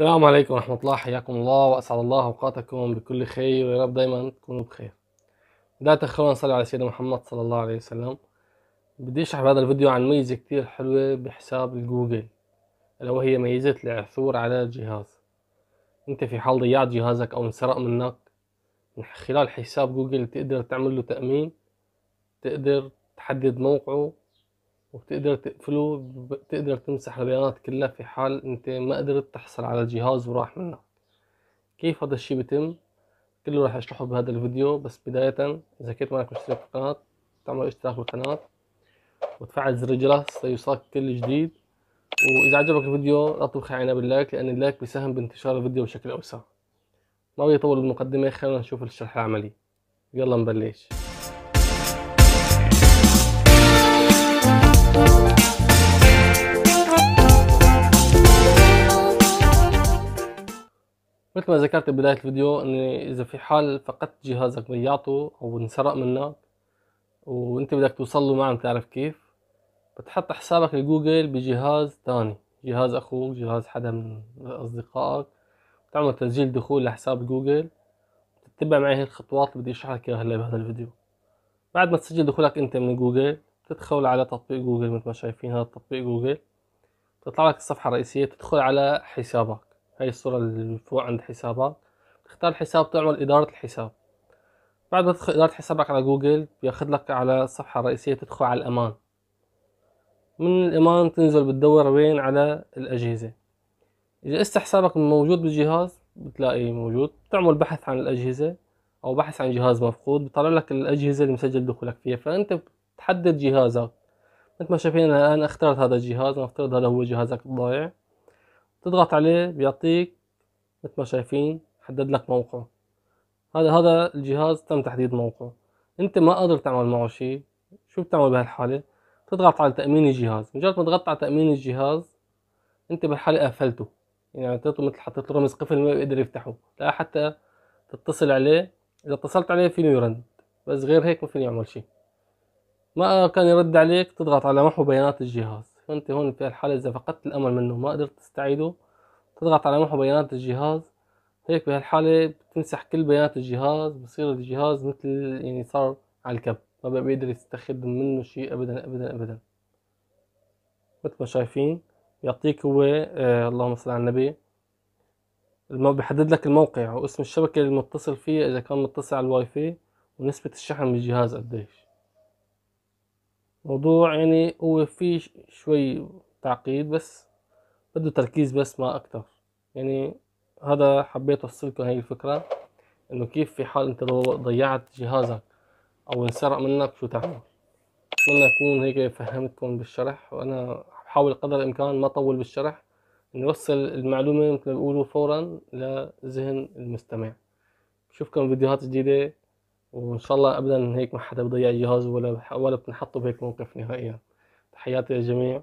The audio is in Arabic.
السلام عليكم ورحمة الله حياكم الله وأسعد الله أوقاتكم بكل خير ويا رب دايما تكونوا بخير بداية خلونا نصلي على سيدنا محمد صلى الله عليه وسلم بدي أشرح بهذا الفيديو عن ميزة كتير حلوة بحساب الجوجل اللي وهي ميزة العثور على الجهاز أنت في حال ضيعت جهازك أو انسرق منك من خلال حساب جوجل تقدر تعمل له تأمين تقدر تحدد موقعه وبتقدر تقفله بتقدر تمسح البيانات كلها في حال انت ما قدرت تحصل على الجهاز وراح منك كيف هذا الشي بيتم كله راح اشرحه بهذا الفيديو بس بداية اذا كنت معك مشترك في القناة تعمل اشتراك بالقناة وتفعل زر الجرس ليوصلك كل جديد واذا عجبك الفيديو لا تبخل علينا باللايك لان اللايك بيساهم بانتشار الفيديو بشكل اوسع ما بيطول المقدمة خلينا نشوف الشرح العملي يلا نبلش مثل ما ذكرت ببداية الفيديو ان اذا في حال فقدت جهازك ضيعته او انسرق منك وانت بدك توصل له ما عم تعرف كيف بتحط حسابك لجوجل بجهاز تاني جهاز اخوك جهاز حدا من اصدقائك بتعمل تسجيل دخول لحساب جوجل بتتبع معي هي الخطوات اللي بدي اشرح لك اياها هلا بهذا الفيديو بعد ما تسجل دخولك انت من جوجل تدخل على تطبيق جوجل مثل ما شايفين هذا تطبيق جوجل تطلع لك الصفحة الرئيسية تدخل على حسابك هاي الصورة اللي فوق عند حسابات تختار الحساب تعمل إدارة الحساب بعد ما تدخل إدارة حسابك على جوجل بياخد لك على الصفحة الرئيسية تدخل على الأمان من الأمان تنزل بتدور وين على الأجهزة إذا است حسابك موجود بالجهاز بتلاقيه موجود بتعمل بحث عن الأجهزة أو بحث عن جهاز مفقود بيطلع لك الأجهزة اللي مسجل دخولك فيها فأنت بتحدد جهازك مثل ما شايفين أنا اخترت هذا الجهاز نفترض هذا هو جهازك الضايع تضغط عليه بيعطيك مثل ما شايفين حدد لك موقع هذا هذا الجهاز تم تحديد موقعه انت ما قادر تعمل معه شيء شو بتعمل بهالحالة تضغط على تأمين الجهاز مجرد ما تضغط على تأمين الجهاز انت بهالحالة قفلته يعني اعطيته مثل حطيت له رمز قفل ما بيقدر يفتحه لا حتى تتصل عليه اذا اتصلت عليه فيني يرد بس غير هيك ما فيني يعمل شيء ما كان يرد عليك تضغط على محو بيانات الجهاز فانت هون في الحالة اذا فقدت الامل منه ما قدرت تستعيده تضغط على محو بيانات الجهاز هيك بهالحالة بتمسح كل بيانات الجهاز بصير الجهاز مثل يعني صار على الكب ما بقى بيقدر يستخدم منه شيء أبدا أبدا أبدا مثل ما شايفين بيعطيك هو آه اللهم صل على النبي بيحدد لك الموقع واسم الشبكة اللي متصل فيها إذا كان متصل على الواي فاي ونسبة الشحن بالجهاز قديش موضوع يعني هو فيه شوي تعقيد بس بده تركيز بس ما اكتر يعني هذا حبيت اوصلكم هاي الفكرة انه كيف في حال انت لو ضيعت جهازك او انسرق منك شو تعمل اتمنى اكون هيك فهمتكم بالشرح وانا بحاول قدر الامكان ما اطول بالشرح نوصل المعلومة مثل ما بيقولوا فورا لذهن المستمع بشوفكم فيديوهات جديدة وان شاء الله ابدا هيك ما حدا بضيع جهازه ولا ولا بتنحطوا بهيك موقف نهائيا تحياتي للجميع